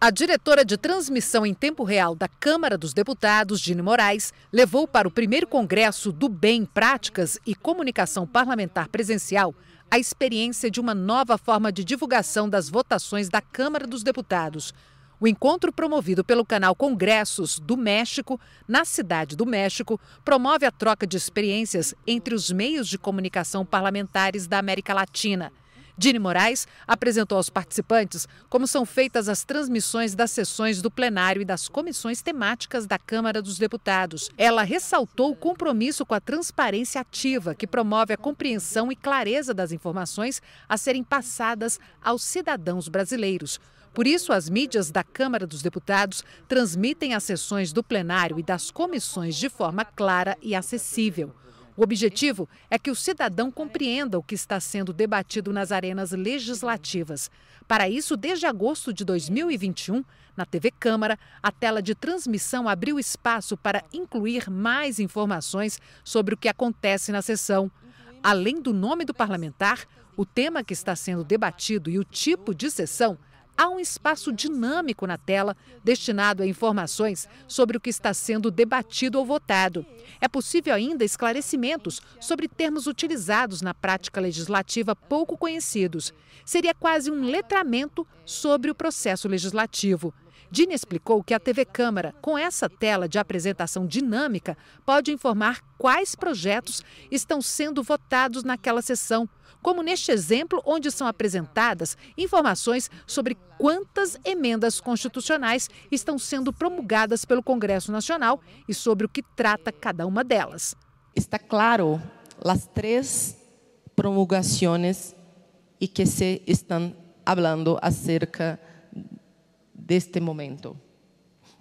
A diretora de transmissão em tempo real da Câmara dos Deputados, Dini Moraes, levou para o primeiro Congresso do Bem Práticas e Comunicação Parlamentar Presencial a experiência de uma nova forma de divulgação das votações da Câmara dos Deputados. O encontro promovido pelo canal Congressos do México, na Cidade do México, promove a troca de experiências entre os meios de comunicação parlamentares da América Latina. Dini Moraes apresentou aos participantes como são feitas as transmissões das sessões do plenário e das comissões temáticas da Câmara dos Deputados. Ela ressaltou o compromisso com a transparência ativa, que promove a compreensão e clareza das informações a serem passadas aos cidadãos brasileiros. Por isso, as mídias da Câmara dos Deputados transmitem as sessões do plenário e das comissões de forma clara e acessível. O objetivo é que o cidadão compreenda o que está sendo debatido nas arenas legislativas. Para isso, desde agosto de 2021, na TV Câmara, a tela de transmissão abriu espaço para incluir mais informações sobre o que acontece na sessão. Além do nome do parlamentar, o tema que está sendo debatido e o tipo de sessão há um espaço dinâmico na tela destinado a informações sobre o que está sendo debatido ou votado. É possível ainda esclarecimentos sobre termos utilizados na prática legislativa pouco conhecidos. Seria quase um letramento sobre o processo legislativo. Dini explicou que a TV Câmara, com essa tela de apresentação dinâmica, pode informar quais projetos estão sendo votados naquela sessão, como neste exemplo, onde são apresentadas informações sobre quantas emendas constitucionais estão sendo promulgadas pelo Congresso Nacional e sobre o que trata cada uma delas. Está claro as três promulgações e que se estão falando acerca de de este momento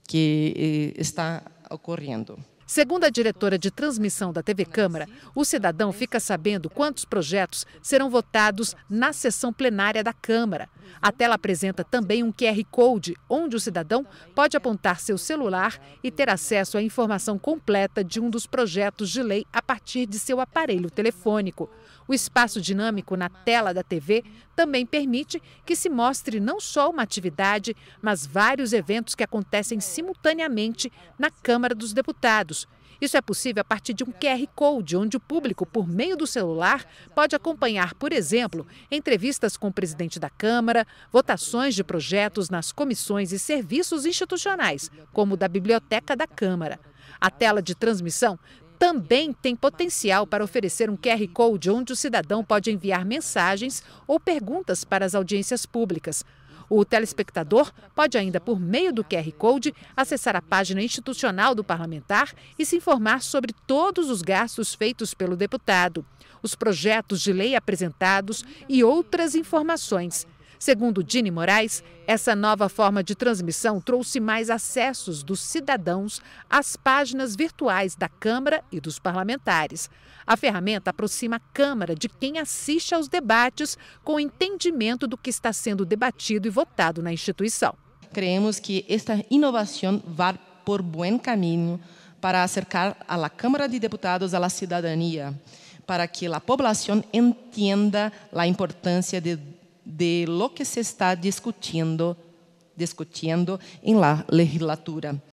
que eh, está ocurriendo. Segundo a diretora de transmissão da TV Câmara, o cidadão fica sabendo quantos projetos serão votados na sessão plenária da Câmara. A tela apresenta também um QR Code, onde o cidadão pode apontar seu celular e ter acesso à informação completa de um dos projetos de lei a partir de seu aparelho telefônico. O espaço dinâmico na tela da TV também permite que se mostre não só uma atividade, mas vários eventos que acontecem simultaneamente na Câmara dos Deputados. Isso é possível a partir de um QR Code, onde o público, por meio do celular, pode acompanhar, por exemplo, entrevistas com o presidente da Câmara, votações de projetos nas comissões e serviços institucionais, como o da Biblioteca da Câmara. A tela de transmissão também tem potencial para oferecer um QR Code onde o cidadão pode enviar mensagens ou perguntas para as audiências públicas. O telespectador pode ainda, por meio do QR Code, acessar a página institucional do parlamentar e se informar sobre todos os gastos feitos pelo deputado, os projetos de lei apresentados e outras informações. Segundo Dini Moraes, essa nova forma de transmissão trouxe mais acessos dos cidadãos às páginas virtuais da Câmara e dos parlamentares. A ferramenta aproxima a Câmara de quem assiste aos debates com entendimento do que está sendo debatido e votado na instituição. Creemos que esta inovação vai por bom caminho para acercar a Câmara de Deputados à cidadania, para que a população entenda a importância de de lo que se está discutindo, discutindo em la legislatura.